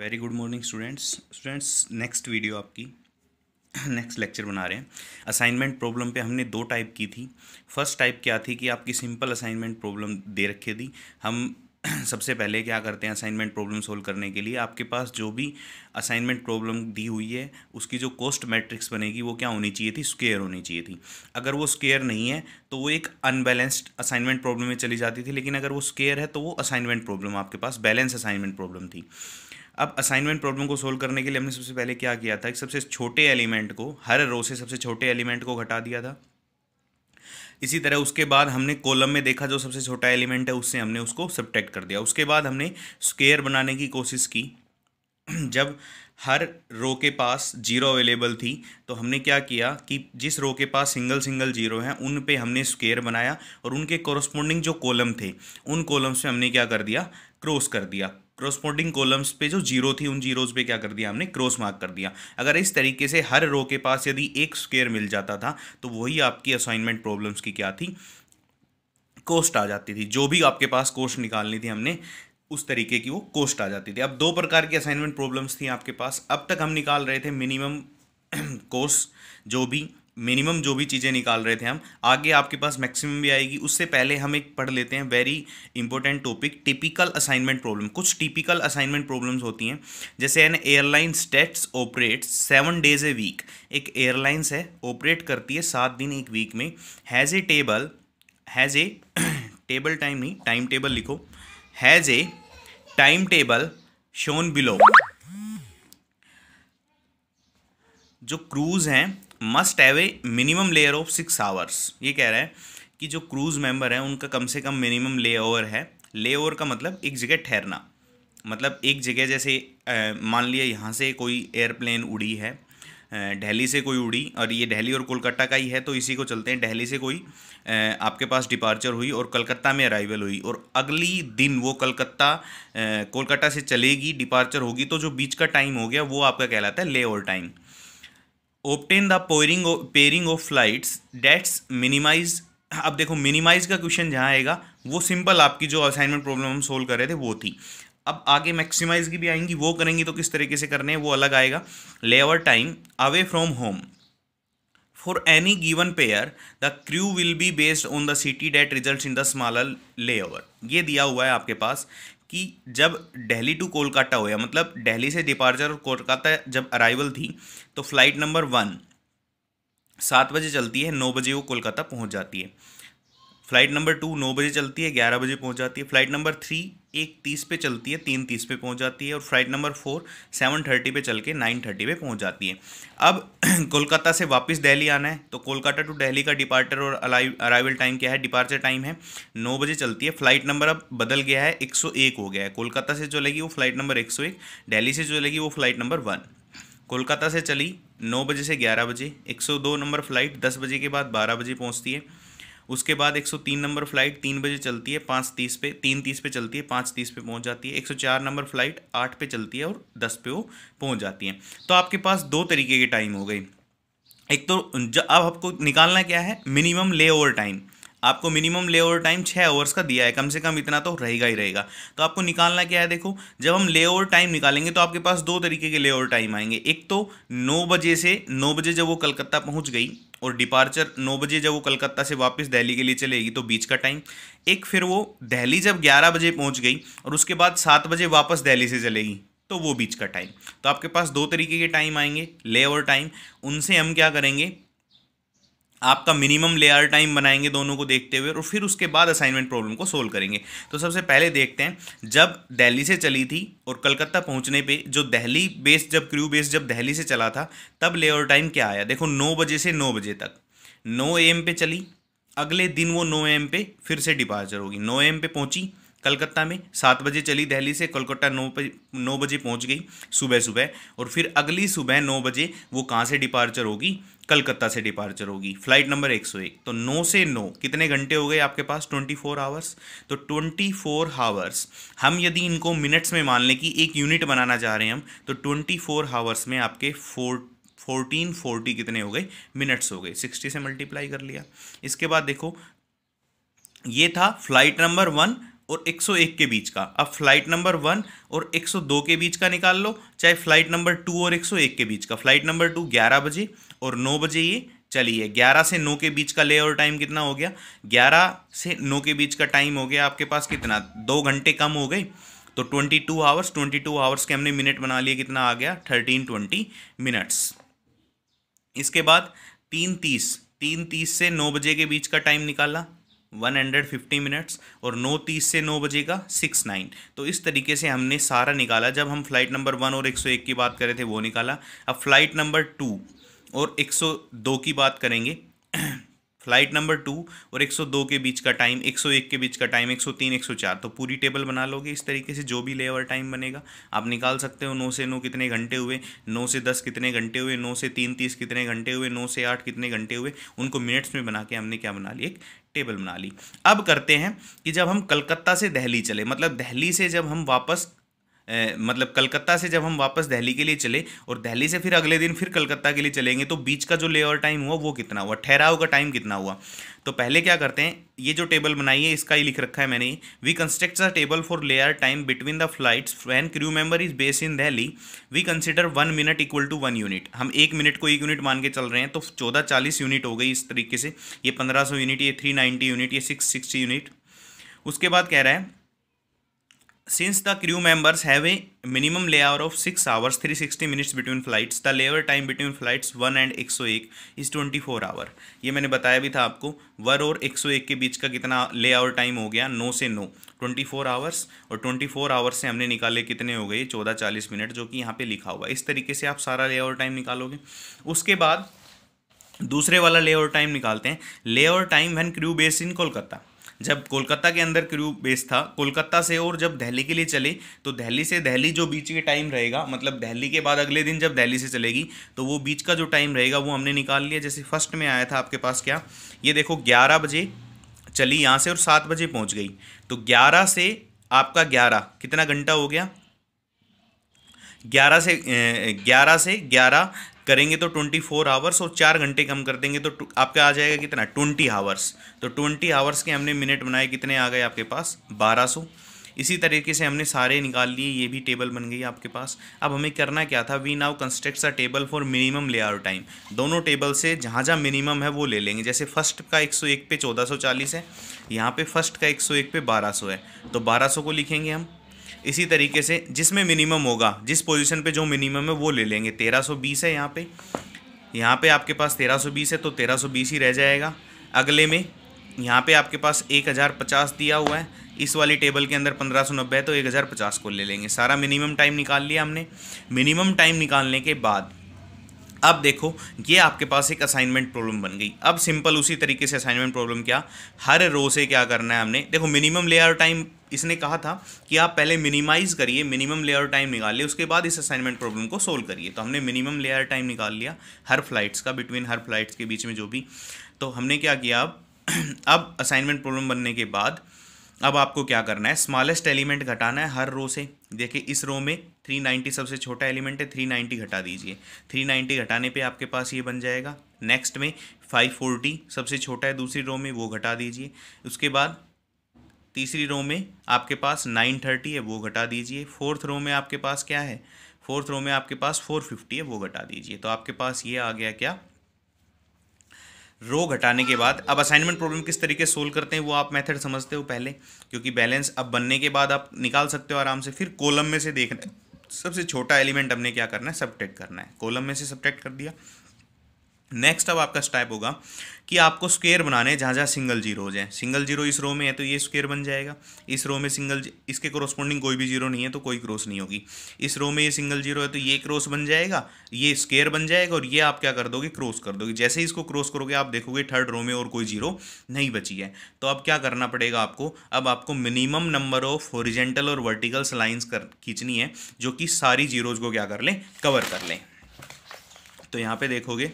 very good morning students students next video आपकी next lecture बना रहे हैं असाइनमेंट प्रॉब्लम पे हमने दो टाइप की थी फर्स्ट टाइप क्या थी कि आपकी सिंपल असाइनमेंट प्रॉब्लम दे रखी थी हम सबसे पहले क्या करते हैं असाइनमेंट प्रॉब्लम सोल्व करने के लिए आपके पास जो भी असाइनमेंट प्रॉब्लम दी हुई है उसकी जो कॉस्ट मैट्रिक्स बनेगी वो क्या होनी चाहिए थी स्केयर होनी चाहिए थी अगर वो स्केयर नहीं है तो वो एक अनबैलेंस्ड असाइनमेंट प्रॉब्लम में चली जाती थी लेकिन अगर वो स्केयर है तो वो असाइनमेंट प्रॉब्लम आपके पास बैलेंस असाइनमेंट प्रॉब्लम थी अब असाइनमेंट प्रॉब्लम को सोल्व करने के लिए हमने सबसे पहले क्या किया था एक सबसे छोटे एलिमेंट को हर रो से सबसे छोटे एलिमेंट को घटा दिया था इसी तरह उसके बाद हमने कॉलम में देखा जो सबसे छोटा एलिमेंट है उससे हमने उसको सब्ट्रैक्ट कर दिया उसके बाद हमने स्केयर बनाने की कोशिश की जब हर रो के पास जीरो अवेलेबल थी तो हमने क्या किया कि जिस रो के पास सिंगल सिंगल जीरो हैं उन पे हमने स्केयर बनाया और उनके कॉरस्पॉन्डिंग जो कॉलम थे उन कॉलम्स पे हमने क्या कर दिया क्रॉस कर दिया क्रोस्पोंडिंग कॉलम्स पे जो जीरो थी उन जीरोज पे क्या कर दिया हमने क्रॉस मार्क कर दिया अगर इस तरीके से हर रो के पास यदि एक स्क्वेयर मिल जाता था तो वही आपकी असाइनमेंट प्रॉब्लम्स की क्या थी कोस्ट आ जाती थी जो भी आपके पास कोस्ट निकालनी थी हमने उस तरीके की वो कोस्ट आ जाती थी अब दो प्रकार की असाइनमेंट प्रॉब्लम्स थी आपके पास अब तक हम निकाल रहे थे मिनिमम कोर्स जो भी मिनिमम जो भी चीज़ें निकाल रहे थे हम आगे आपके पास मैक्सिमम भी आएगी उससे पहले हम एक पढ़ लेते हैं very important topic typical assignment problem कुछ टिपिकल असाइनमेंट प्रॉब्लम्स होती हैं जैसे an airline states operate seven days a week एक एयरलाइंस है ऑपरेट करती है सात दिन एक वीक में has a table has a table time नहीं टाइम टेबल लिखो has a time table shown below जो क्रूज़ हैं must have a minimum layover of six hours ये कह रहा है कि जो क्रूज़ मेंबर हैं उनका कम से कम मिनिमम ले ओवर है ले ओवर का मतलब एक जगह ठहरना मतलब एक जगह जैसे मान लिया यहाँ से कोई एयरप्लेन उड़ी है दिल्ली से कोई उड़ी और ये दिल्ली और कोलकाता का ही है तो इसी को चलते हैं दिल्ली से कोई आपके पास डिपार्चर हुई और कलकत्ता में अराइवल हुई और अगली दिन वो कलकत्ता कोलकाता से चलेगी डिपार्चर होगी तो जो बीच का टाइम हो गया वो आपका कहलाता है layover time obtain the pairing pairing of flights dates minimise अब देखो मिनिमाइज का क्वेश्चन जहाँ आएगा वो सिंपल आपकी जो असाइनमेंट प्रॉब्लम हम सोल्व कर रहे थे वो थी अब आगे मैक्सिमाइज की भी आएंगी वो करेंगी तो किस तरीके से करने हैं वो अलग आएगा layover time away from home for any given pair the crew will be based on the city that result in the smaller lay ये दिया हुआ है आपके पास कि जब दिल्ली टू कोलकाता हुआ मतलब दिल्ली से डिपार्चर और कोलकाता जब अराइवल थी तो फ्लाइट नंबर वन सात बजे चलती है नौ बजे वो कोलकाता पहुंच जाती है फ्लाइट नंबर टू नौ बजे चलती है ग्यारह बजे पहुंच जाती है फ्लाइट नंबर थ्री एक तीस पे चलती है तीन तीस पे पहुंच जाती है और flight number four seven thirty पे चल के नाइन थर्टी पे पहुंच जाती है अब कोलकाता से वापस दिल्ली आना है तो कोलकाता टू दिल्ली का डिपार्टर और अराइवल टाइम क्या है डिपार्चर टाइम है नौ बजे चलती है फ्लाइट नंबर अब बदल गया है एक सौ एक हो गया है कोलकाता से जो लगी वो फ्लाइट नंबर एक सौ एक से जो लगी वो फ्लाइट नंबर वन कोलकाता से चली नौ बजे से ग्यारह बजे एक सौ दो नंबर फ्लाइट दस बजे के बाद बारह बजे पहुँचती है उसके बाद 103 नंबर फ्लाइट तीन बजे चलती है पाँच तीस पे तीन तीस पे चलती है पाँच तीस पे पहुंच जाती है 104 नंबर फ्लाइट आठ पे चलती है और दस पे वो पहुंच जाती है तो आपके पास दो तरीके के टाइम हो गई एक तो अब आपको निकालना क्या है मिनिमम ले ओवर टाइम आपको मिनिमम ले ओवर टाइम छः ओवर्स का दिया है कम से कम इतना तो रहेगा ही रहेगा तो आपको निकालना क्या है देखो जब हम ले ओवर टाइम निकालेंगे तो आपके पास दो तरीके के ले ओवर टाइम आएंगे एक तो नौ बजे से नौ बजे जब वो कलकत्ता पहुँच गई और डिपार्चर नौ बजे जब वो कलकत्ता से वापस दिल्ली के लिए चलेगी तो बीच का टाइम एक फिर वो दहली जब ग्यारह बजे पहुँच गई और उसके बाद सात बजे वापस दहली से चलेगी तो वो बीच का टाइम तो आपके पास दो तरीके के टाइम आएंगे ले ओवर टाइम उनसे हम क्या करेंगे आपका मिनिमम लेयर टाइम बनाएंगे दोनों को देखते हुए और फिर उसके बाद असाइनमेंट प्रॉब्लम को सोल्व करेंगे तो सबसे पहले देखते हैं जब दिल्ली से चली थी और कलकत्ता पहुंचने पे जो दिल्ली बेस जब क्रू बेस जब दिल्ली से चला था तब लेयर टाइम क्या आया देखो नौ बजे से नौ बजे तक नौ एम पे चली अगले दिन वो नौ एम पे फिर से डिपार्चर होगी नौ एम पे पहुंची कलकत्ता में सात बजे चली दिल्ली से कोलकाता नौ नौ बजे पहुंच गई सुबह सुबह और फिर अगली सुबह नौ बजे वो कहाँ से डिपार्चर होगी कलकत्ता से डिपार्चर होगी फ्लाइट नंबर एक सौ एक तो नौ से नौ कितने घंटे हो गए आपके पास ट्वेंटी फोर आवर्स तो ट्वेंटी फोर हावर्स हम यदि इनको मिनट्स में मान लें कि एक यूनिट बनाना चाह रहे हैं हम तो ट्वेंटी फोर हावर्स में आपके फोर फोर्टीन फोर्टी कितने हो गए मिनट्स हो गए सिक्सटी से मल्टीप्लाई कर लिया इसके बाद देखो ये था फ्लाइट नंबर वन और 101 के बीच का अब फ्लाइट नंबर वन और 102 के बीच का निकाल लो चाहे फ्लाइट नंबर टू और 101 के बीच का फ्लाइट नंबर टू ग्यारह बजे और नौ बजे ये चली है ग्यारह से नौ के बीच का ले और टाइम कितना हो गया ग्यारह से नौ के बीच का टाइम हो गया आपके पास कितना दो घंटे कम हो गए तो twenty two hours twenty two hours के हमने मिनट बना लिए कितना आ गया थर्टीन ट्वेंटी मिनट्स इसके बाद तीन तीस तीन तीस से नौ बजे के बीच का टाइम निकाला वन हंड्रेड फिफ्टी मिनट्स और नौ तीस से नौ बजे का सिक्स नाइन तो इस तरीके से हमने सारा निकाला जब हम फ्लाइट नंबर वन और एक सौ एक की बात करें थे वो निकाला अब फ्लाइट नंबर टू और एक सौ दो की बात करेंगे फ्लाइट नंबर टू और 102 के बीच का टाइम 101 के बीच का टाइम 103 104 तो पूरी टेबल बना लोगे इस तरीके से जो भी लेवर टाइम बनेगा आप निकाल सकते हो नौ से नौ कितने घंटे हुए नौ से दस कितने घंटे हुए नौ से तीन तीस कितने घंटे हुए नौ से आठ कितने घंटे हुए उनको मिनट्स में बना के हमने क्या बना ली एक टेबल बना ली अब करते हैं कि जब हम कलकत्ता से दहली चले मतलब दहली से जब हम वापस मतलब कलकत्ता से जब हम वापस दिल्ली के लिए चले और दिल्ली से फिर अगले दिन फिर कलकत्ता के लिए चलेंगे तो बीच का जो लेओवर टाइम हुआ वो कितना हुआ ठहराव का टाइम कितना हुआ तो पहले क्या करते हैं ये जो टेबल बनाई है इसका ही लिख रखा है मैंने we construct a table for layover time between the flights when crew member is based in Delhi we consider one minute equal to one unit हम एक मिनट को एक यूनिट मान के चल रहे हैं तो चौदह चालीस यूनिट हो गई इस तरीके से ये पंद्रह सौ यूनिट ये थ्री नाइन्टी यूनिट ये सिक्स सिक्सटी यूनिट उसके बाद कह रहा है since the crew a minimum layover of six hours three sixty minutes between flights the layover time between flights one and एक सौ एक इज ट्वेंटी फोर आवर ये मैंने बताया भी था आपको वन और एक सौ एक के बीच का कितना ले आवर टाइम हो गया नो से नो ट्वेंटी फोर आवर्स और ट्वेंटी फोर आवर्स से हमने निकाले कितने हो गए चौदह चालीस मिनट जो कि यहाँ पे लिखा हुआ है इस तरीके से आप सारा ले आवर टाइम निकालोगे उसके बाद दूसरे वाला ले आवर टाइम निकालते हैं layover time when crew base in Kolkata जब कोलकाता के अंदर क्रू बेस था कोलकाता से और जब दिल्ली के लिए चले तो दिल्ली से दिल्ली जो बीच के टाइम रहेगा मतलब दिल्ली के बाद अगले दिन जब दिल्ली से चलेगी तो वो बीच का जो टाइम रहेगा वो हमने निकाल लिया जैसे फर्स्ट में आया था आपके पास क्या ये देखो ग्यारह बजे चली यहाँ से और सात बजे पहुँच गई तो ग्यारह से आपका ग्यारह कितना घंटा हो गया ग्यारह से ग्यारह से ग्यारह करेंगे तो ट्वेंटी फोर आवर्स और चार घंटे कम कर देंगे तो आपका आ जाएगा कितना ट्वेंटी आवर्स तो ट्वेंटी आवर्स के हमने मिनट बनाए कितने आ गए आपके पास बारह सौ इसी तरीके से हमने सारे निकाल लिए ये भी टेबल बन गई आपके पास अब हमें करना क्या था we now construct a table for minimum layout time दोनों टेबल से जहाँ जहाँ मिनिमम है वो ले लेंगे जैसे फर्स्ट का एक पे चौदह है यहाँ पे फर्स्ट का एक पे बारह है तो बारह को लिखेंगे हम इसी तरीके से जिसमें मिनिमम होगा जिस पोजीशन पे जो मिनिमम है वो ले लेंगे तेरह सौ बीस है यहाँ पे यहाँ पे आपके पास तेरह सौ बीस है तो तेरह सौ बीस ही रह जाएगा अगले में यहाँ पे आपके पास एक हज़ार पचास दिया हुआ है इस वाली टेबल के अंदर पंद्रह सौ नब्बे है तो एक हज़ार पचास को ले लेंगे सारा मिनिमम टाइम निकाल लिया हमने मिनिमम टाइम निकालने के बाद अब देखो ये आपके पास एक असाइनमेंट प्रॉब्लम बन गई अब सिंपल उसी तरीके से असाइनमेंट प्रॉब्लम क्या हर रो से क्या करना है हमने देखो मिनिमम लेआउट टाइम इसने कहा था कि आप पहले मिनिमाइज़ करिए मिनिमम लेयर टाइम निकालिए उसके बाद इस असाइनमेंट प्रॉब्लम को सोल्व करिए तो हमने मिनिमम लेयर टाइम निकाल लिया हर फ्लाइट्स का बिटवीन हर फ्लाइट्स के बीच में जो भी तो हमने क्या किया अब अब असाइनमेंट प्रॉब्लम बनने के बाद अब आपको क्या करना है स्मॉलेस्ट एलिमेंट घटाना है हर रो से देखिए इस रो में 390 सबसे छोटा एलिमेंट है 390 घटा दीजिए 390 घटाने पे आपके पास ये बन जाएगा नेक्स्ट में 540 सबसे छोटा है दूसरी रो में वो घटा दीजिए उसके बाद तीसरी रो में आपके पास नाइन थर्टी है वो घटा दीजिए फोर्थ रो में आपके पास क्या है फोर्थ रो में आपके पास फोर फिफ्टी है वो घटा दीजिए तो आपके पास ये आ गया क्या रो घटाने के बाद अब असाइनमेंट प्रॉब्लम किस तरीके सोल्व करते हैं वो आप मेथड समझते हो पहले क्योंकि बैलेंस अब बनने के बाद आप निकाल सकते हो आराम से फिर कॉलम में से देखना सबसे छोटा एलिमेंट हमने क्या करना है सब्टेक्ट करना है कॉलम में से सब्टेक्ट कर दिया नेक्स्ट अब आपका स्टेप होगा कि आपको स्क्वेयर बनाने जहाँ जहाँ सिंगल जीरोज हैं सिंगल जीरो इस रो में है तो ये स्क्वेयर बन जाएगा इस रो में सिंगल इसके क्रॉसपॉन्डिंग कोई भी जीरो नहीं है तो कोई क्रॉस नहीं होगी इस रो में ये सिंगल जीरो है तो ये क्रॉस बन जाएगा ये स्क्वेयर बन जाएगा और ये आप क्या कर दोगे क्रॉस कर दोगे जैसे ही इसको क्रॉस करोगे आप देखोगे थर्ड रो में और कोई जीरो नहीं बची है तो अब क्या करना पड़ेगा आपको अब आपको मिनिमम नंबर ऑफ हॉरिजेंटल और वर्टिकल्स लाइन्स कर खींचनी है जो कि सारी जीरोज को क्या कर लें कवर कर लें तो यहाँ पे देखोगे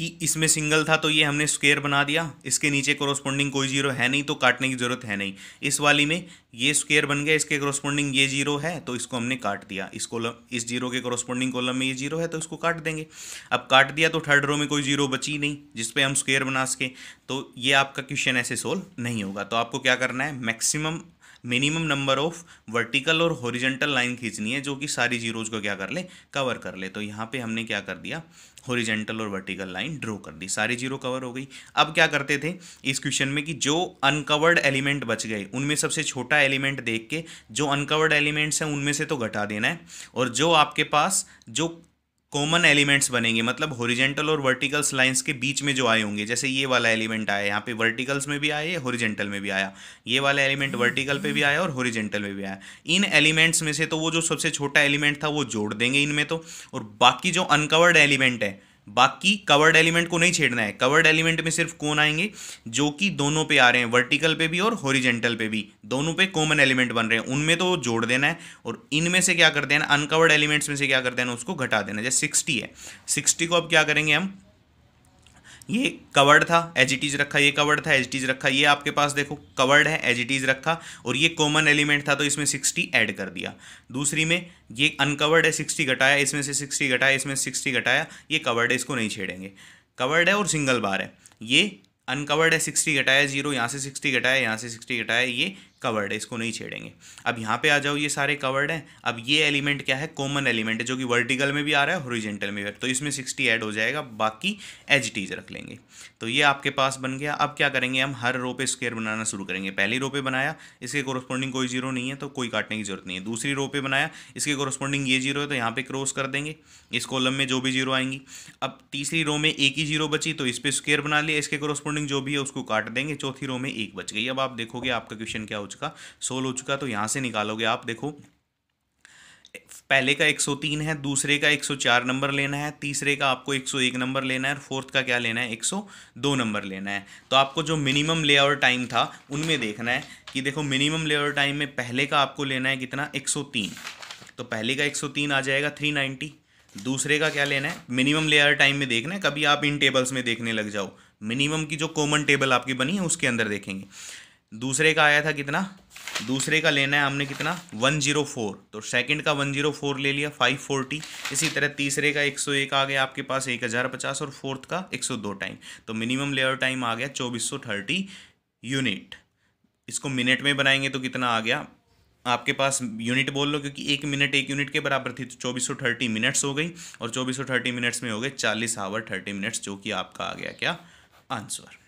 कि इसमें सिंगल था तो ये हमने स्क्वेयर बना दिया इसके नीचे कॉरस्पॉन्डिंग कोई जीरो है नहीं तो काटने की ज़रूरत है नहीं इस वाली में ये स्क्वेयर बन गया इसके कॉरस्पॉन्डिंग ये जीरो है तो इसको हमने काट दिया इस कॉलम इस जीरो के कॉरस्पॉन्डिंग कॉलम में ये जीरो है तो इसको काट देंगे अब काट दिया तो थर्ड रो में कोई जीरो बची नहीं जिसपे हम स्क्वेयर बना सकें तो ये आपका क्वेश्चन ऐसे सोल्व नहीं होगा तो आपको क्या करना है maximum minimum number of vertical और हॉरिजेंटल लाइन खींचनी है जो कि सारी जीरोज को क्या कर ले कवर कर ले तो यहाँ पे हमने क्या कर दिया हॉरिजेंटल और वर्टिकल लाइन ड्रॉ कर दी सारी जीरो कवर हो गई अब क्या करते थे इस क्वेश्चन में कि जो अनकवर्ड एलिमेंट बच गए उनमें सबसे छोटा एलिमेंट देख के जो अनकवर्ड एलिमेंट्स हैं उनमें से तो घटा देना है और जो आपके पास जो कॉमन एलिमेंट्स बनेंगे मतलब होरिजेंटल और वर्टिकल्स लाइंस के बीच में जो आए होंगे जैसे ये वाला एलिमेंट आया यहाँ पे वर्टिकल्स में भी आया होरिजेंटल में भी आया ये वाला एलिमेंट वर्टिकल पे भी आया और होरिजेंटल में भी आया इन एलिमेंट्स में से तो वो जो सबसे छोटा एलिमेंट था वो जोड़ देंगे इनमें तो और बाकी जो अनकवर्ड एलिमेंट है बाकी कवर्ड एलिमेंट को नहीं छेड़ना है कवर्ड एलिमेंट में सिर्फ कौन आएंगे जो कि दोनों पे आ रहे हैं वर्टिकल पे भी और हॉरिजेंटल पे भी दोनों पे कॉमन एलिमेंट बन रहे हैं उनमें तो जोड़ देना है और इनमें से क्या कर देना अनकवर्ड एलिमेंट्स में से क्या कर देना उसको घटा देना जैसे सिक्सटी है सिक्सटी को अब क्या करेंगे हम ये कवर्ड था एज इट इज़ रखा ये कवर्ड था एज इट इज़ रखा ये आपके पास देखो कवर्ड है एज इट इज़ रखा और ये कॉमन एलिमेंट था तो इसमें सिक्सटी ऐड कर दिया दूसरी में ये अनकवर्ड है सिक्सटी घटाया इसमें से सिक्सटी घटाया इसमें सिक्सटी घटाया ये कवर्ड है इसको नहीं छेड़ेंगे कवर्ड है और सिंगल बार है ये अनकवर्ड है सिक्सटी घटाया जीरो यहाँ से सिक्सटी घटाया यहाँ से सिक्सटी घटाया ये कवर्ड है इसको नहीं छेड़ेंगे अब यहाँ पे आ जाओ ये सारे कवर्ड हैं अब ये एलिमेंट क्या है कॉमन एलिमेंट है जो कि वर्टिकल में भी आ रहा है हॉरिजेंटल में भी तो इसमें सिक्सटी ऐड हो जाएगा बाकी एज टीज रख लेंगे तो ये आपके पास बन गया अब क्या करेंगे हम हर रो पे स्क्वेयर बनाना शुरू करेंगे पहली रो पे बनाया इसके कोरस्पॉन्डिंग कोई जीरो नहीं है तो कोई काटने की जरूरत नहीं है दूसरी रो पे बनाया इसके कोरस्पॉन्डिंग ये जीरो है तो यहाँ पे क्रॉस कर देंगे इस कॉलम में जो भी जीरो आएंगी अब तीसरी रो में एक ही जीरो बची तो इस पर स्क्वेयर बना लिया इसके कोरस्पॉन्डिंग जो भी है उसको काट देंगे चौथी रो में एक बच गई अब आप देखोगे आपका क्वेश्चन क्या हो चुका सोल हो चुका तो यहाँ से निकालोगे आप देखो पहले का 103 है दूसरे का 104 नंबर लेना है तीसरे का आपको 101 नंबर लेना है और फोर्थ का क्या लेना है 102 नंबर लेना है तो आपको जो मिनिमम लेआवर टाइम था उनमें देखना है कि देखो मिनिमम लेआवर टाइम में पहले का आपको लेना है कितना 103 तो पहले का 103 आ जाएगा 390 दूसरे का क्या लेना है मिनिमम लेयर टाइम में देखना है कभी आप इन टेबल्स में देखने लग जाओ मिनिमम की जो कॉमन टेबल आपकी बनी है उसके अंदर देखेंगे दूसरे का आया था कितना दूसरे का लेना है हमने कितना 104 तो सेकंड का 104 ले लिया 540 इसी तरह तीसरे का 101 आ गया आपके पास 1050 और फोर्थ का 102 टाइम तो मिनिमम लेयर टाइम आ गया 2430 यूनिट इसको मिनट में बनाएंगे तो कितना आ गया आपके पास यूनिट बोल लो क्योंकि एक मिनट एक यूनिट के बराबर थी तो चौबीस सौ थर्टी मिनट्स हो गई और चौबीस सौ थर्टी मिनट्स में हो गए चालीस आवर थर्टी मिनट्स जो कि आपका आ गया क्या आंसर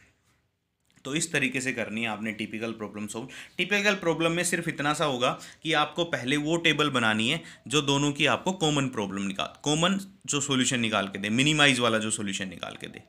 तो इस तरीके से करनी है आपने typical problem solve typical problem में सिर्फ इतना सा होगा कि आपको पहले वो टेबल बनानी है जो दोनों की आपको कॉमन प्रॉब्लम निकाल कॉमन जो सोल्यूशन निकाल के दे मिनिमाइज वाला जो सोल्यूशन निकाल के दे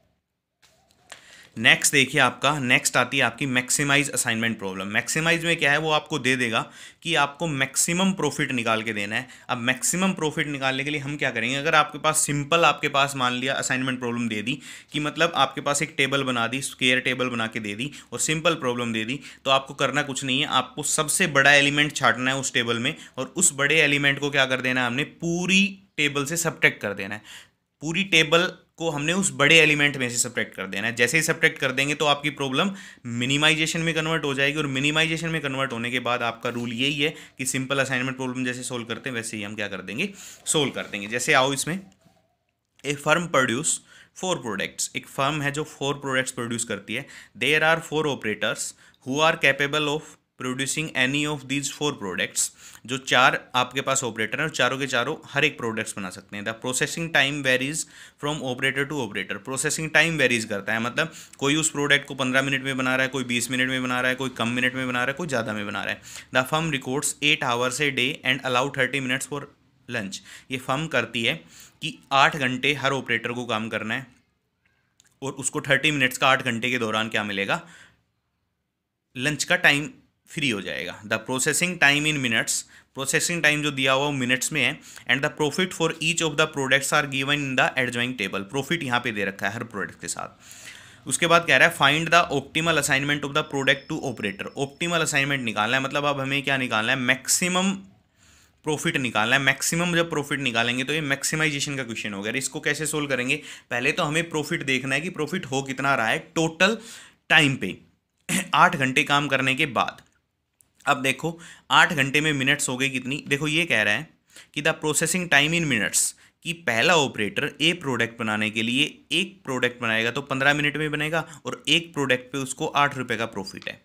नेक्स्ट देखिए आपका नेक्स्ट आती है आपकी मैक्सिमाइज असाइनमेंट प्रॉब्लम मैक्सिमाइज में क्या है वो आपको दे देगा कि आपको मैक्सिमम प्रॉफिट निकाल के देना है अब मैक्सिमम प्रॉफिट निकालने के लिए हम क्या करेंगे अगर आपके पास सिंपल आपके पास मान लिया असाइनमेंट प्रॉब्लम दे दी कि मतलब आपके पास एक टेबल बना दी स्केयर टेबल बना के दे दी और सिंपल प्रॉब्लम दे दी तो आपको करना कुछ नहीं है आपको सबसे बड़ा एलिमेंट छाटना है उस टेबल में और उस बड़े एलिमेंट को क्या कर देना है हमने पूरी टेबल से सब्ट्रैक्ट कर देना है पूरी टेबल को हमने उस बड़े एलिमेंट में से सब्ट्रैक्ट कर देना है जैसे ही सब्ट्रैक्ट कर देंगे तो आपकी प्रॉब्लम मिनिमाइजेशन में कन्वर्ट हो जाएगी और मिनिमाइजेशन में कन्वर्ट होने के बाद आपका रूल यही है कि सिंपल असाइनमेंट प्रॉब्लम जैसे सोल्व करते हैं वैसे ही हम क्या कर देंगे सोल्व कर देंगे जैसे आओ इसमें a firm produce four products एक फर्म है जो फोर प्रोडक्ट्स प्रोड्यूस करती है there are four operators who are capable of producing any of these four products जो चार आपके पास ऑपरेटर हैं और चारों के चारों हर एक प्रोडक्ट्स बना सकते हैं the processing time varies from operator to operator processing time varies करता है मतलब कोई उस प्रोडक्ट को पंद्रह मिनट में बना रहा है कोई बीस मिनट में बना रहा है कोई कम मिनट में बना रहा है कोई ज़्यादा में बना रहा है the firm records eight hours a day and allow thirty minutes for lunch ये फर्म करती है कि आठ घंटे हर ऑपरेटर को काम करना है और उसको थर्टी मिनट्स का आठ घंटे के दौरान क्या मिलेगा लंच का टाइम फ्री हो जाएगा the processing time in minutes processing time जो दिया हुआ वो मिनट्स में है and the profit for each of the products are given in the adjoining table profit यहाँ पे दे रखा है हर प्रोडक्ट के साथ उसके बाद कह रहा है find the optimal assignment of the product to operator optimal assignment निकालना है मतलब अब हमें क्या निकालना है मैक्सिमम प्रॉफिट निकालना है मैक्सिमम जब प्रॉफिट निकालेंगे तो ये मैक्सिमाइजेशन का क्वेश्चन हो गया इसको कैसे सोल्व करेंगे पहले तो हमें प्रॉफिट देखना है कि प्रॉफिट हो कितना रहा है टोटल टाइम पे आठ घंटे काम करने के बाद अब देखो आठ घंटे में मिनट्स हो गए कितनी देखो ये कह रहा है कि the processing time in minutes कि पहला ऑपरेटर ए प्रोडक्ट बनाने के लिए एक प्रोडक्ट बनाएगा तो पंद्रह मिनट में बनेगा और एक प्रोडक्ट पे उसको आठ रुपये का प्रॉफिट है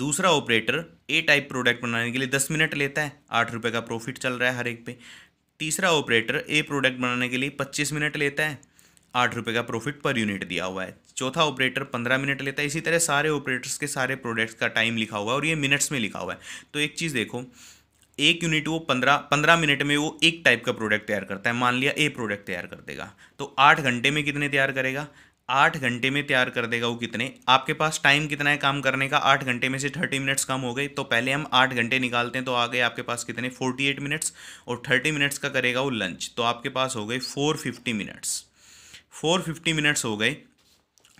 दूसरा ऑपरेटर ए टाइप प्रोडक्ट बनाने के लिए दस मिनट लेता है आठ रुपये का प्रॉफिट चल रहा है हर एक पे तीसरा ऑपरेटर ए प्रोडक्ट बनाने के लिए पच्चीस मिनट लेता है आठ रुपये का प्रॉफिट पर यूनिट दिया हुआ है चौथा ऑपरेटर पंद्रह मिनट लेता है इसी तरह सारे ऑपरेटर्स के सारे प्रोडक्ट्स का टाइम लिखा हुआ है और ये मिनट्स में लिखा हुआ है तो एक चीज़ देखो एक यूनिट वो पंद्रह पंद्रह मिनट में वो एक टाइप का प्रोडक्ट तैयार करता है मान लिया ए प्रोडक्ट तैयार कर देगा तो आठ घंटे में कितने तैयार करेगा आठ घंटे में तैयार कर देगा वो कितने आपके पास टाइम कितना है काम करने का आठ घंटे में से थर्टी मिनट्स कम हो गए तो पहले हम आठ घंटे निकालते हैं तो आ गए आपके पास कितने फोर्टी एट मिनट्स और थर्टी मिनट्स का करेगा वो लंच तो आपके पास हो गए four fifty minutes four fifty minutes हो गए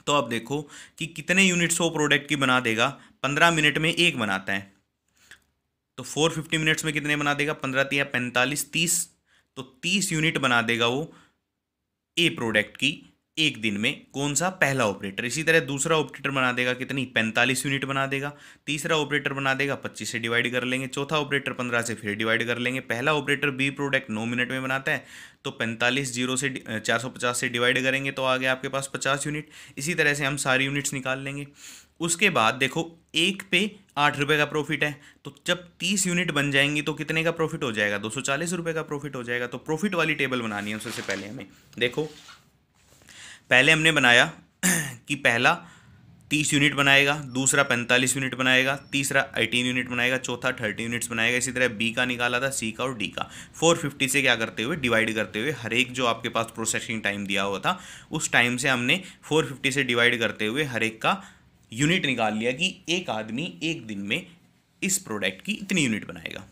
तो अब देखो कि कितने यूनिट्स वो प्रोडक्ट की बना देगा पंद्रह मिनट में एक बनाता है तो फोर फिफ्टी मिनट्स में कितने बना देगा पंद्रह तीन पैंतालीस तीस तो तीस यूनिट बना देगा वो ए प्रोडक्ट की एक दिन में कौन सा पहला ऑपरेटर इसी तरह दूसरा ऑपरेटर बना देगा कितनी पैंतालीस यूनिट बना देगा तीसरा ऑपरेटर बना देगा पच्चीस से डिवाइड कर लेंगे चौथा ऑपरेटर पंद्रह से फिर डिवाइड कर लेंगे पहला ऑपरेटर बी प्रोडक्ट नौ मिनट में बनाता है तो पैंतालीस जीरो से चार सौ पचास से डिवाइड करेंगे तो आ गया आपके पास पचास यूनिट इसी तरह से हम सारी यूनिट्स निकाल लेंगे उसके बाद देखो एक पे आठ रुपये का प्रॉफिट है तो जब तीस यूनिट बन जाएंगी तो कितने का प्रॉफिट हो जाएगा दो सौ चालीस रुपये का प्रॉफिट हो जाएगा तो प्रॉफिट वाली टेबल बनानी है सबसे पहले हमें देखो पहले हमने बनाया कि पहला तीस यूनिट बनाएगा दूसरा पैंतालीस यूनिट बनाएगा तीसरा एटीन यूनिट बनाएगा चौथा थर्टी यूनिट्स बनाएगा इसी तरह बी का निकाला था सी का और डी का फोर फिफ्टी से क्या करते हुए डिवाइड करते हुए हर एक जो आपके पास प्रोसेसिंग टाइम दिया हुआ था उस टाइम से हमने फोर फिफ्टी से डिवाइड करते हुए हर एक का यूनिट निकाल लिया कि एक आदमी एक दिन में इस प्रोडक्ट की इतनी यूनिट बनाएगा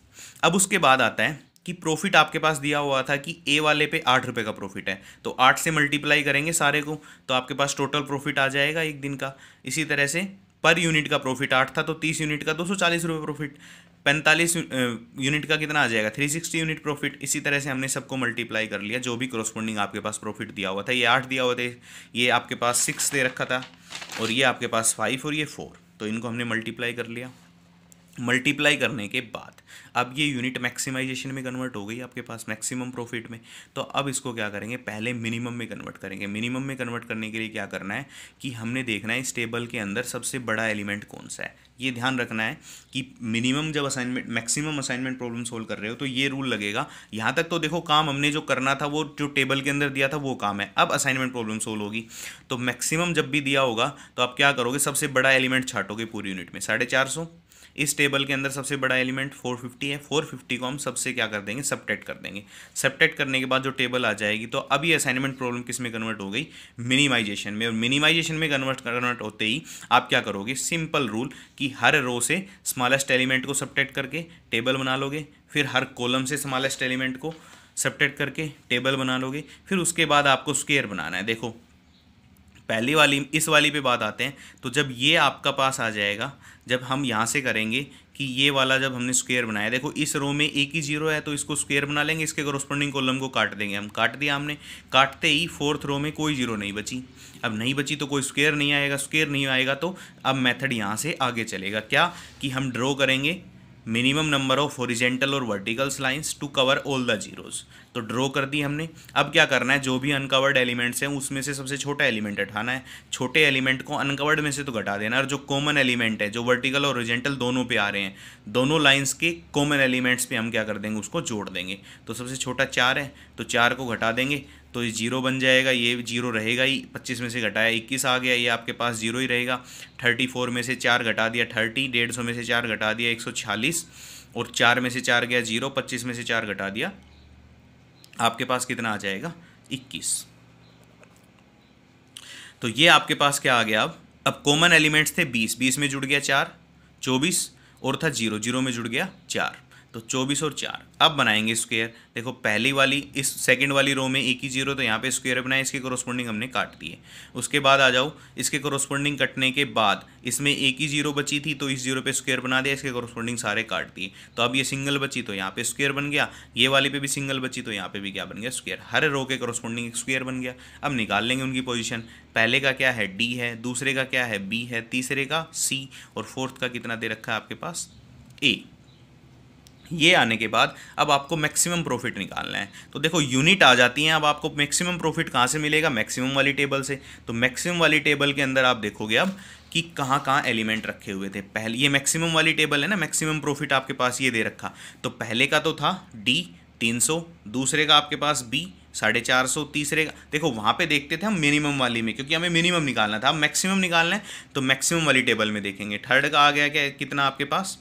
अब उसके बाद आता है कि प्रॉफिट आपके पास दिया हुआ था कि ए वाले पे आठ रुपये का प्रॉफिट है तो आठ से मल्टीप्लाई करेंगे सारे को तो आपके पास टोटल प्रॉफिट आ जाएगा एक दिन का इसी तरह से पर यूनिट का प्रॉफिट आठ था तो तीस यूनिट का दो सौ चालीस रुपये प्रॉफिट पैंतालीस यूनिट का कितना आ जाएगा थ्री सिक्सटी यूनिट प्रॉफिट इसी तरह से हमने सबको मल्टीप्लाई कर लिया जो भी क्रॉसपोंडिंग आपके पास प्रॉफिट दिया हुआ था ये आठ दिया हुआ था ये आपके पास सिक्स दे रखा था और ये आपके पास फाइव और ये फोर तो इनको हमने मल्टीप्लाई कर लिया मल्टीप्लाई करने के बाद अब ये यूनिट मैक्सिमाइजेशन में कन्वर्ट हो गई आपके पास मैक्सिमम प्रॉफिट में तो अब इसको क्या करेंगे पहले मिनिमम में कन्वर्ट करेंगे मिनिमम में कन्वर्ट करने के लिए क्या करना है कि हमने देखना है इस टेबल के अंदर सबसे बड़ा एलिमेंट कौन सा है ये ध्यान रखना है कि मिनिमम जब assignment maximum assignment problem solve कर रहे हो तो ये रूल लगेगा यहाँ तक तो देखो काम हमने जो करना था वो जो टेबल के अंदर दिया था वो काम है अब असाइनमेंट प्रॉब्लम सोल्व होगी तो मैक्सिमम जब भी दिया होगा तो आप क्या करोगे सबसे बड़ा एलिमेंट छाटोगे पूरी यूनिट में साढ़े चार सौ इस टेबल के अंदर सबसे बड़ा एलिमेंट 450 है 450 को हम सबसे क्या कर देंगे सब्टेक्ट कर देंगे सब्टेक्ट करने के बाद जो टेबल आ जाएगी तो अब ये असाइनमेंट प्रॉब्लम किस में कन्वर्ट हो गई मिनिमाइजेशन में और मिनिमाइजेशन में कन्वर्ट कन्वर्ट होते ही आप क्या करोगे सिंपल रूल कि हर रो से स्मॉलेस्ट एलिमेंट को सपटेट करके टेबल बना लोगे फिर हर कॉलम से स्मॉलेस्ट एलिमेंट को सब्टेक्ट करके टेबल बना लोगे फिर उसके बाद आपको स्केयर बनाना है देखो पहली वाली इस वाली पे बात आते हैं तो जब ये आपका पास आ जाएगा जब हम यहाँ से करेंगे कि ये वाला जब हमने स्क्वेयर बनाया देखो इस रो में एक ही जीरो है तो इसको स्क्वेयर बना लेंगे इसके करस्पॉन्डिंग कॉलम को काट देंगे हम काट दिया हमने काटते ही फोर्थ रो में कोई जीरो नहीं बची अब नहीं बची तो कोई स्क्वेयर नहीं आएगा स्क्वेयर नहीं आएगा तो अब मेथड यहाँ से आगे चलेगा क्या कि हम ड्रॉ करेंगे मिनिमम नंबर ऑफ ओरिजेंटल और verticals lines to cover all the zeros तो ड्रॉ कर दी हमने अब क्या करना है जो भी अनकवर्ड एलिमेंट्स हैं उसमें से सबसे छोटा एलिमेंट उठाना है छोटे एलिमेंट को अनकवर्ड में से तो घटा देना और जो कॉमन एलिमेंट है जो वर्टिकल और ओरिजेंटल दोनों पे आ रहे हैं दोनों लाइन्स के कॉमन एलिमेंट्स पे हम क्या कर देंगे उसको जोड़ देंगे तो सबसे छोटा चार है तो चार को घटा देंगे तो ये जीरो बन जाएगा ये जीरो रहेगा ही पच्चीस में से घटाया इक्कीस आ गया ये आपके पास जीरो ही रहेगा थर्टी फोर में से चार घटा दिया थर्टी डेढ़ सौ में से चार घटा दिया एक सौ छियालीस और चार में से चार गया जीरो पच्चीस में से चार घटा दिया आपके पास कितना आ जाएगा इक्कीस तो ये आपके पास क्या आ गया अब अब कॉमन एलिमेंट्स थे बीस बीस में जुड़ गया चार चौबीस और था जीरो जीरो में जुड़ गया चार तो चौबीस और चार अब बनाएंगे स्क्वेयर देखो पहली वाली इस सेकंड वाली रो में एक ही जीरो तो यहाँ पे स्क्वेयर बनाए इसके कॉरस्पॉन्डिंग हमने काट दिए उसके बाद आ जाओ इसके कॉरस्पॉन्डिंग कटने के बाद इसमें एक ही जीरो बची थी तो इस जीरो पे स्क्वेयर बना दिया इसके कॉरस्पॉन्डिंग सारे काट दिए तो अब ये सिंगल बची तो यहाँ पे स्क्वेयर बन गया ये वाली पे भी सिंगल बची तो यहाँ पे भी क्या बन गया स्क्वेयर हर रो के कॉरस्पॉन्डिंग स्क्वेयर बन गया अब निकाल लेंगे उनकी पोजिशन पहले का क्या है डी है दूसरे का क्या है बी है तीसरे का सी और फोर्थ का कितना दे रखा है आपके पास ए ये आने के बाद अब आपको मैक्सिमम प्रॉफिट निकालना है तो देखो यूनिट आ जाती हैं अब आपको मैक्सिमम प्रॉफिट कहाँ से मिलेगा मैक्सिमम वाली टेबल से तो मैक्सिमम वाली टेबल के अंदर आप देखोगे अब कि कहाँ कहाँ एलिमेंट रखे हुए थे पहले ये मैक्सिमम वाली टेबल है ना मैक्सिमम प्रॉफिट आपके पास ये दे रखा तो पहले का तो था डी तीन सौ दूसरे का आपके पास बी साढ़े चार सौ तीसरे का देखो वहाँ पे देखते थे हम मिनिमम वाली में क्योंकि हमें मिनिमम निकालना था अब मैक्सिमम निकालना है तो मैक्सिमम वाली टेबल में देखेंगे थर्ड का आ गया क्या कितना आपके पास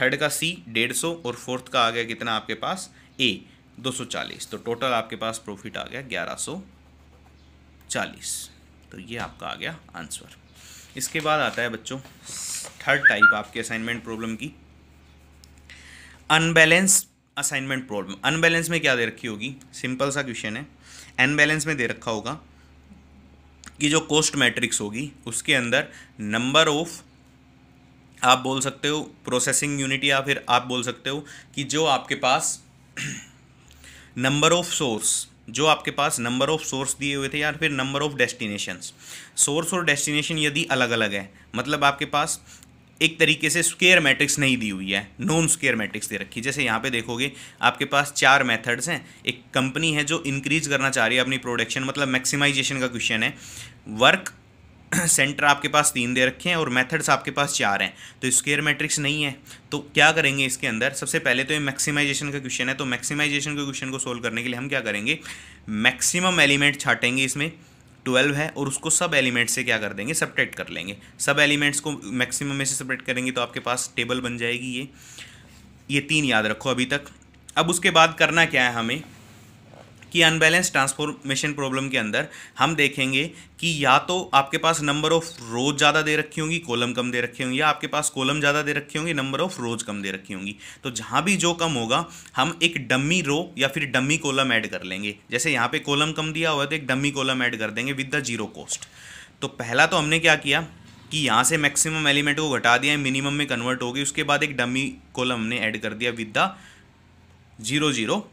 थर्ड का सी डेढ़ सौ और फोर्थ का आ गया कितना आपके पास ए दो सौ चालीस तो टोटल आपके पास प्रॉफिट आ गया ग्यारह सौ चालीस तो ये आपका आ गया आंसर इसके बाद आता है बच्चों थर्ड टाइप आपके असाइनमेंट प्रॉब्लम की अनबैलेंस असाइनमेंट प्रॉब्लम अनबैलेंस में क्या दे रखी होगी सिंपल सा क्वेश्चन है अनबैलेंस में दे रखा होगा कि जो कॉस्ट मैट्रिक्स होगी उसके अंदर नंबर ऑफ आप बोल सकते हो प्रोसेसिंग यूनिट या फिर आप बोल सकते हो कि जो आपके पास नंबर ऑफ सोर्स जो आपके पास नंबर ऑफ सोर्स दिए हुए थे या फिर नंबर ऑफ डेस्टिनेशंस सोर्स और डेस्टिनेशन यदि अलग अलग है मतलब आपके पास एक तरीके से स्केयर मैट्रिक्स नहीं दी हुई है नॉन स्केयर मैट्रिक्स दे रखी जैसे यहाँ पे देखोगे आपके पास चार मेथड्स हैं एक कंपनी है जो इंक्रीज करना चाह रही है अपनी प्रोडक्शन मतलब मैक्सिमाइजेशन का क्वेश्चन है वर्क सेंटर आपके पास तीन दे रखे हैं और मेथड्स आपके पास चार हैं तो स्क्वेयर मैट्रिक्स नहीं है तो क्या करेंगे इसके अंदर सबसे पहले तो ये मैक्सिमाइजेशन का क्वेश्चन है तो मैक्सिमाइजेशन के क्वेश्चन को सोल्व करने के लिए हम क्या करेंगे मैक्सिमम एलिमेंट छाटेंगे इसमें ट्वेल्व है और उसको सब एलिमेंट से क्या कर देंगे सपरेट कर लेंगे सब एलिमेंट्स को मैक्सिमम में से सपरेट करेंगे तो आपके पास टेबल बन जाएगी ये ये तीन याद रखो अभी तक अब उसके बाद करना क्या है हमें कि अनबैलेंस ट्रांसफॉर्मेशन प्रॉब्लम के अंदर हम देखेंगे कि या तो आपके पास नंबर ऑफ रोज ज़्यादा दे रखी होंगी कॉलम कम दे रखी होंगी या आपके पास कॉलम ज़्यादा दे रखी होंगी नंबर ऑफ रोज कम दे रखी होंगी तो जहाँ भी जो कम होगा हम एक डमी रो या फिर डमी कॉलम ऐड कर लेंगे जैसे यहाँ पे कॉलम कम दिया हुआ है तो एक डमी कॉलम ऐड कर देंगे विद द जीरो कॉस्ट तो पहला तो हमने क्या किया कि यहाँ से मैक्सिमम एलिमेंट को घटा दिया मिनिमम में कन्वर्ट हो गई उसके बाद एक डमी कॉलम हमने ऐड कर दिया with the zero zero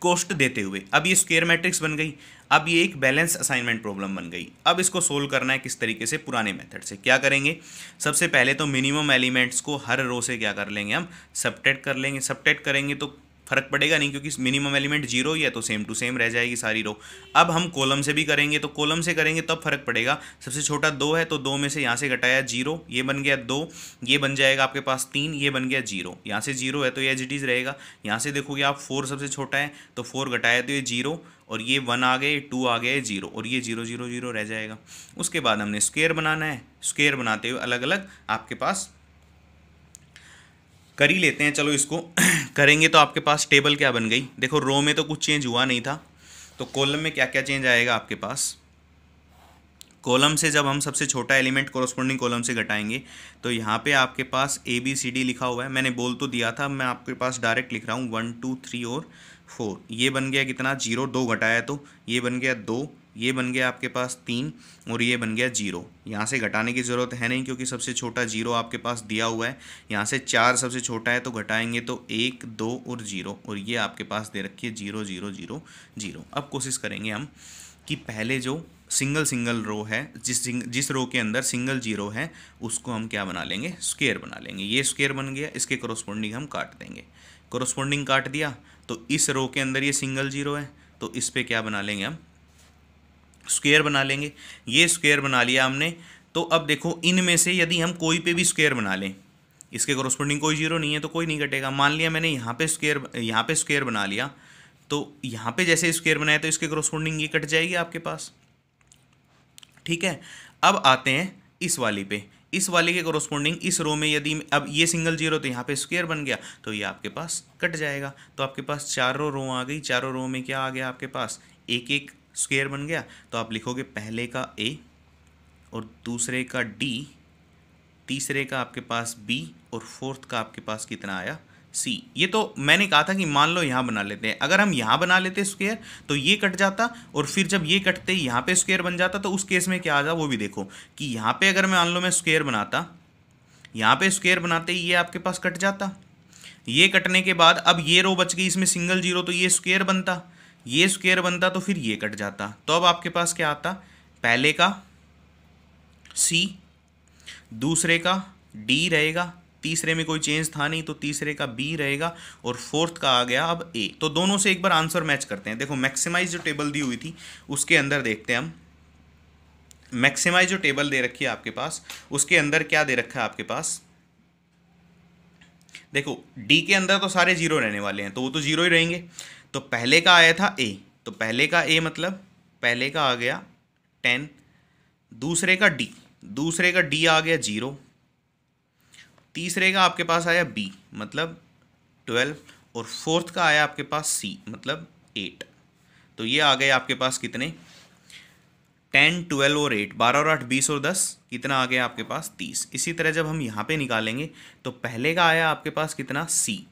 cost देते हुए अब ये स्क्वेयर मैट्रिक्स बन गई अब ये एक बैलेंस असाइनमेंट प्रॉब्लम बन गई अब इसको सोल्व करना है किस तरीके से पुराने मेथड से क्या करेंगे सबसे पहले तो मिनिमम एलिमेंट्स को हर रो से क्या कर लेंगे हम सबटेट कर लेंगे सबटेट करेंगे तो फर्क पड़ेगा नहीं क्योंकि मिनिमम एलिमेंट जीरो ही है तो सेम टू सेम रह जाएगी सारी रो अब हम कॉलम से भी करेंगे तो कॉलम से करेंगे तब फर्क पड़ेगा सबसे छोटा दो है तो दो में से यहाँ से घटाया जीरो ये बन गया दो ये बन जाएगा आपके पास तीन ये बन गया जीरो यहाँ से जीरो है तो ये एज इट इज़ रहेगा यहाँ से देखोगे आप फोर सबसे छोटा है तो फोर घटाया तो ये जीरो और ये वन आ गए टू आ गए जीरो और ये जीरो जीरो जीरो रह जाएगा उसके बाद हमने स्क्वेयर बनाना है स्क्वेयर बनाते हुए अलग अलग आपके पास कर ही लेते हैं चलो इसको करेंगे तो आपके पास टेबल क्या बन गई देखो रो में तो कुछ चेंज हुआ नहीं था तो कॉलम में क्या क्या चेंज आएगा आपके पास कॉलम से जब हम सबसे छोटा एलिमेंट कॉरस्पॉन्डिंग कॉलम से घटाएंगे तो यहाँ पे आपके पास ए बी सी डी लिखा हुआ है मैंने बोल तो दिया था मैं आपके पास डायरेक्ट लिख रहा हूँ वन टू थ्री और फोर ये बन गया कितना जीरो दो घटाया तो ये बन गया दो ये बन गया आपके पास तीन और ये बन गया जीरो यहाँ से घटाने की ज़रूरत है नहीं क्योंकि सबसे छोटा जीरो आपके पास दिया हुआ है यहाँ से चार सबसे छोटा है तो घटाएंगे तो एक दो और जीरो और ये आपके पास दे रखिए जीरो जीरो जीरो जीरो अब कोशिश करेंगे हम कि पहले जो सिंगल सिंगल रो है जिस जिस रो के अंदर सिंगल जीरो है उसको हम क्या बना लेंगे स्क्वेयर बना लेंगे ये स्क्वेयर बन गया इसके कॉरस्पॉन्डिंग हम काट देंगे कॉरस्पॉन्डिंग काट दिया तो इस रो के अंदर ये सिंगल जीरो है तो इस पर क्या बना लेंगे हम स्क्वेयर बना लेंगे ये स्क्वेयर बना लिया हमने तो अब देखो इनमें से यदि हम कोई पे भी स्क्वेयर बना लें इसके कॉरस्पॉन्डिंग कोई जीरो नहीं है तो कोई नहीं कटेगा मान लिया मैंने यहाँ पे स्क्वेयर यहाँ पे स्क्वेयर बना लिया तो यहाँ पे जैसे स्क्वेयर बनाया तो इसके कॉरस्पॉन्डिंग ये कट जाएगी आपके पास ठीक है अब आते हैं इस वाली पे इस वाले के कॉरस्पॉन्डिंग इस रो में यदि अब ये सिंगल जीरो तो यहाँ पे स्क्वेयर बन गया तो ये आपके पास कट जाएगा तो आपके पास चारों रो आ गई चारों रो में क्या आ गया आपके पास एक एक स्क्वेयर बन गया तो आप लिखोगे पहले का ए और दूसरे का डी तीसरे का आपके पास बी और फोर्थ का आपके पास कितना आया सी ये तो मैंने कहा था कि मान लो यहाँ बना लेते हैं अगर हम यहाँ बना लेते स्क्वेयर तो ये कट जाता और फिर जब ये कटते यहाँ पे स्क्वेयर बन जाता तो उस केस में क्या आ जा वो भी देखो कि यहाँ पे अगर मैं मान लो मैं स्क्वेयर बनाता यहाँ पे स्क्वेयर बनाते ये आपके पास कट जाता ये कटने के बाद अब ये रो बच गई इसमें सिंगल जीरो तो ये स्क्वेयर बनता ये स्क्वेयर बनता तो फिर ये कट जाता तो अब आपके पास क्या आता पहले का सी दूसरे का डी रहेगा तीसरे में कोई चेंज था नहीं तो तीसरे का बी रहेगा और फोर्थ का आ गया अब ए तो दोनों से एक बार आंसर मैच करते हैं देखो मैक्सिमाइज जो टेबल दी हुई थी उसके अंदर देखते हैं हम मैक्सिमाइज जो टेबल दे रखी है आपके पास उसके अंदर क्या दे रखा है आपके पास देखो डी के अंदर तो सारे जीरो रहने वाले हैं तो वो तो जीरो ही रहेंगे तो पहले का आया था ए तो पहले का ए मतलब पहले का आ गया टेन दूसरे का डी दूसरे का डी आ गया जीरो तीसरे का आपके पास आया बी मतलब ट्वेल्व और फोर्थ का आया आपके पास सी मतलब एट तो ये आ गए आपके पास कितने टेन ट्वेल्व और एट बारह और आठ बीस और दस कितना आ गया आपके पास तीस इसी तरह जब हम यहाँ पे निकालेंगे तो पहले का आया आपके पास कितना सी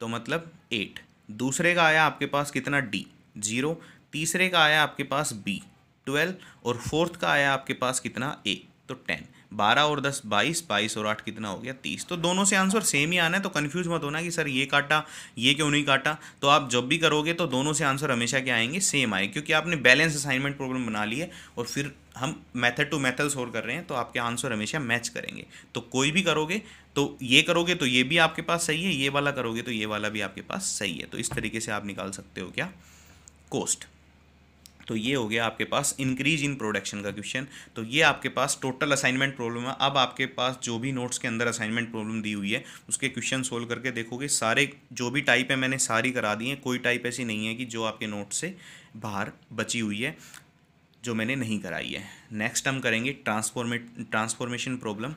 तो मतलब एट दूसरे का आया आपके पास कितना डी जीरो तीसरे का आया आपके पास बी ट्वेल्व और फोर्थ का आया आपके पास कितना ए तो टेन बारह और दस बाईस बाईस और आठ कितना हो गया तीस तो दोनों से आंसर सेम ही आना है तो कन्फ्यूज मत होना कि सर ये काटा ये क्यों नहीं काटा तो आप जब भी करोगे तो दोनों से आंसर हमेशा क्या आएंगे सेम आए क्योंकि आपने बैलेंस असाइनमेंट प्रॉब्लम बना ली है और फिर हम मेथड टू मेथड सोल्व कर रहे हैं तो आपके आंसर हमेशा मैच करेंगे तो कोई भी करोगे तो ये करोगे तो ये भी आपके पास सही है ये वाला करोगे तो ये वाला भी आपके पास सही है तो इस तरीके से आप निकाल सकते हो क्या कोस्ट तो ये हो गया आपके पास इंक्रीज इन प्रोडक्शन का क्वेश्चन तो ये आपके पास टोटल असाइनमेंट प्रॉब्लम है अब आपके पास जो भी नोट्स के अंदर असाइनमेंट प्रॉब्लम दी हुई है उसके क्वेश्चन सोल्व करके देखोगे सारे जो भी टाइप है मैंने सारी करा दी है कोई टाइप ऐसी नहीं है कि जो आपके नोट से बाहर बची हुई है जो मैंने नहीं कराई है नेक्स्ट हम करेंगे ट्रांसफॉर्मे ट्रांसफॉर्मेशन प्रॉब्लम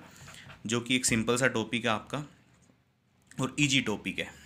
जो कि एक सिंपल सा टॉपिक है आपका और ईजी टॉपिक है